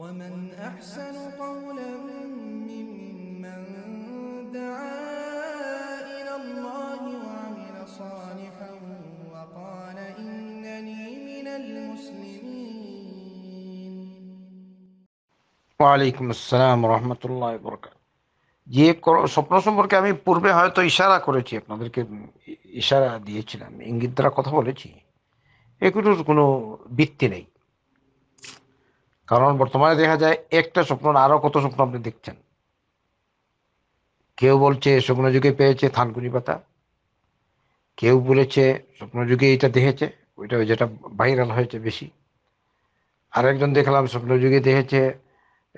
ومن أحسن قولا ممن دعا إلى الله وعمل صالحا وقال إنني من المسلمين وعليكم السلام ورحمة الله وبركاته যে স্বপ্ন সম্পর্কে আমি পূর্বে হয়তো ইশারা করেছি আপনাদেরকে ইশারা দিয়েছিলাম ইঙ্গিত দ্বারা কথা বলেছি এগুলোর কোনো ভিত্তি নেই কারণ বর্তমানে দেখা যায় একটা স্বপ্ন না আরও কত স্বপ্ন আপনি দেখছেন কেউ বলছে স্বপ্নযুগে পেয়েছে থানকুনি পাতা কেউ বলেছে স্বপ্নযুগে এটা দেখেছে ওইটা যেটা ভাইরাল হয়েছে বেশি আরেকজন দেখলাম স্বপ্নযুগে দেখেছে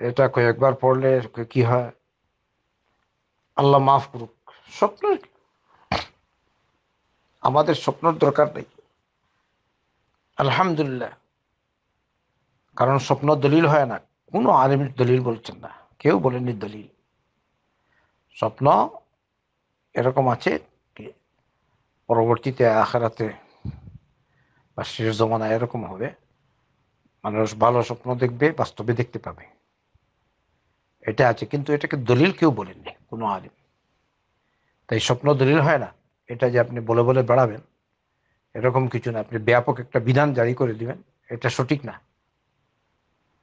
এটা কয়েকবার পড়লে কি হয় আল্লাহ মাফ করুক স্বপ্ন আমাদের স্বপ্নর দরকার নেই আলহামদুলিল্লাহ কারণ স্বপ্ন দলিল হয় না কোনো আলিম দলিল বলছেন না কেউ বলেননি দলিল স্বপ্ন এরকম আছে পরবর্তীতে আখেরাতে বা শেষ জমানা এরকম হবে মানুষ ভালো স্বপ্ন দেখবে বাস্তবে দেখতে পাবে এটা আছে কিন্তু এটাকে দলিল কেউ বলেননি কোনো আলিম তাই স্বপ্ন দলিল হয় না এটা যে আপনি বলে বলে বেড়াবেন এরকম কিছু না আপনি ব্যাপক একটা বিধান জারি করে দিবেন এটা সঠিক না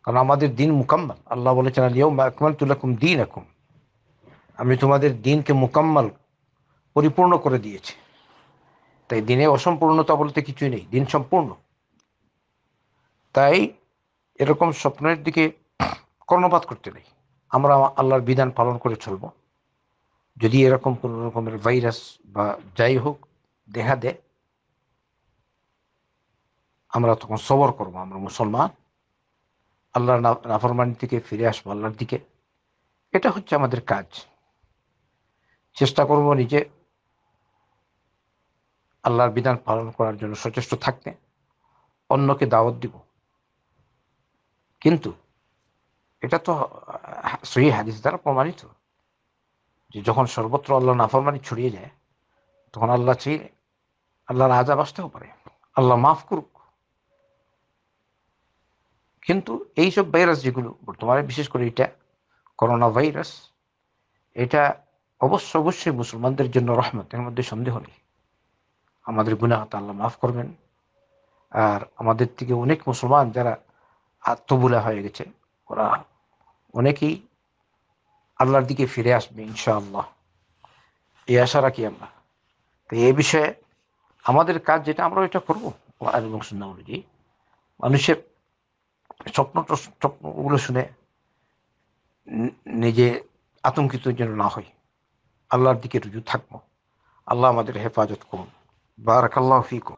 কারণ আমাদের দিন মুকাম্মাল আল্লাহ বলেছেন আকমাল তুলাকুম দিন এখন আমি তোমাদের দিনকে মুকাম্মাল পরিপূর্ণ করে দিয়েছি তাই দিনে অসম্পূর্ণতা বলতে কিছুই নেই দিন সম্পূর্ণ তাই এরকম স্বপ্নের দিকে কর্ণপাত করতে নেই আমরা আল্লাহর বিধান পালন করে চলব যদি এরকম কোনো রকমের ভাইরাস বা যাই হোক দেখা দেয় আমরা তখন সবর করব আমরা মুসলমান আল্লাহর নাফরমান দিকে ফিরে আসবো আল্লাহর দিকে এটা হচ্ছে আমাদের কাজ চেষ্টা করব নিজে আল্লাহর বিধান পালন করার জন্য সচেষ্ট থাকতে অন্যকে দাওয়াত দিব কিন্তু এটা তো সহি হাদিস দ্বারা প্রমাণিত যে যখন সর্বত্র আল্লাহ নাফরমানি ছড়িয়ে যায় তখন আল্লাহ চেয়ে আল্লাহর আজাব আসতেও পারে আল্লাহ মাফ করুক কিন্তু এইসব ভাইরাস যেগুলো বর্তমানে বিশেষ করে এটা করোনা ভাইরাস এটা অবশ্য অবশ্যই মুসলমানদের জন্য রহমত এর মধ্যে সন্দেহ নেই আমাদের গুনাহ আল্লাহ মাফ করবেন আর আমাদের থেকে অনেক মুসলমান যারা আত্মবুলা হয়ে গেছে ওরা অনেকেই আল্লাহর দিকে ফিরে আসবে ইনশাআল্লাহ এই আশা রাখি আমরা তো এই বিষয়ে আমাদের কাজ যেটা আমরা এটা করবো এবং সুন্দর অনুযায়ী মানুষের স্বপ্ন স্বপ্নগুলো শুনে নিজে আতঙ্কিত যেন না হয় আল্লাহর দিকে রুজু থাকবো আল্লাহ আমাদের হেফাজত করুন বারাকাল্লাহ ফিকুম